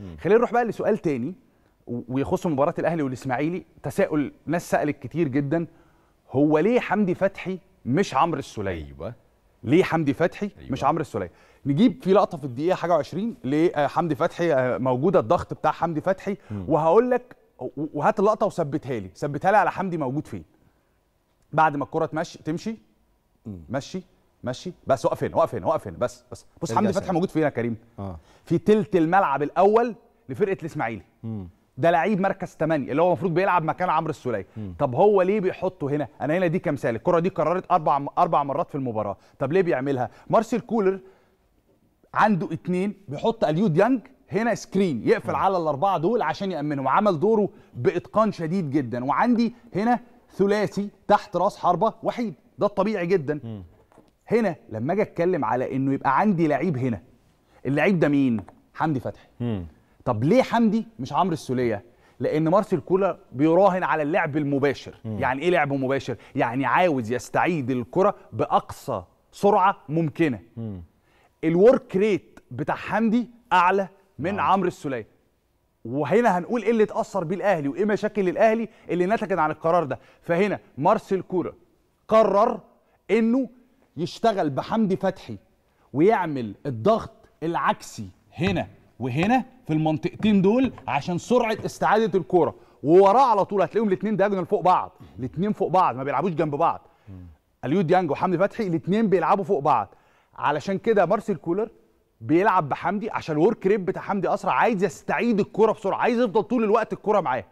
خلينا نروح بقى لسؤال تاني ويخص مباراه الاهلي والاسماعيلي تساؤل ناس سالت كتير جدا هو ليه حمدي فتحي مش عمرو السوليه ايوه ليه حمدي فتحي أيوة. مش عمرو السوليه نجيب في لقطه في الدقيقه حاجه و20 لحمدي آه، فتحي آه، موجوده الضغط بتاع حمدي فتحي وهقول لك وهات اللقطه وثبتها لي ثبتها لي على حمدي موجود فين بعد ما الكره تمشي تمشي مشي ماشي بس وقف هنا وقف هنا وقف هنا بس بس بص حمدي فتحي موجود فين يا كريم آه. في تلت الملعب الاول لفرقه الاسماعيلي ده لعيب مركز 8 اللي هو المفروض بيلعب مكان عمرو السوليه طب هو ليه بيحطه هنا انا هنا دي كمثال الكره دي قررت اربع اربع مرات في المباراه طب ليه بيعملها مارسيل كولر عنده اثنين بيحط اليو ديانج هنا سكرين يقفل على الاربعه دول عشان يامنهم عمل دوره باتقان شديد جدا وعندي هنا ثلاثي تحت راس حربه وحيد ده الطبيعي جدا م. هنا لما اجي اتكلم على انه يبقى عندي لعيب هنا اللعيب ده مين حمدي فتحي طب ليه حمدي مش عمرو السوليه لان مارسيل كولر بيراهن على اللعب المباشر مم. يعني ايه لعب مباشر يعني عاوز يستعيد الكره باقصى سرعه ممكنه مم. الورك ريت بتاع حمدي اعلى من نعم. عمرو السوليه وهنا هنقول ايه اللي اتاثر بيه الاهلي وايه مشاكل الاهلي اللي نتجت عن القرار ده فهنا مارسيل كولر قرر انه يشتغل بحمدي فتحي ويعمل الضغط العكسي هنا وهنا في المنطقتين دول عشان سرعه استعاده الكوره ووراه على طول هتلاقيهم الاثنين دايجونال فوق بعض الاثنين فوق بعض ما بيلعبوش جنب بعض اليو ديانج وحمدي فتحي الاثنين بيلعبوا فوق بعض علشان كده مارسيل كولر بيلعب بحمدي عشان الورك ريب بتاع حمدي اسرع عايز يستعيد الكوره بسرعه عايز يفضل طول الوقت الكوره معاه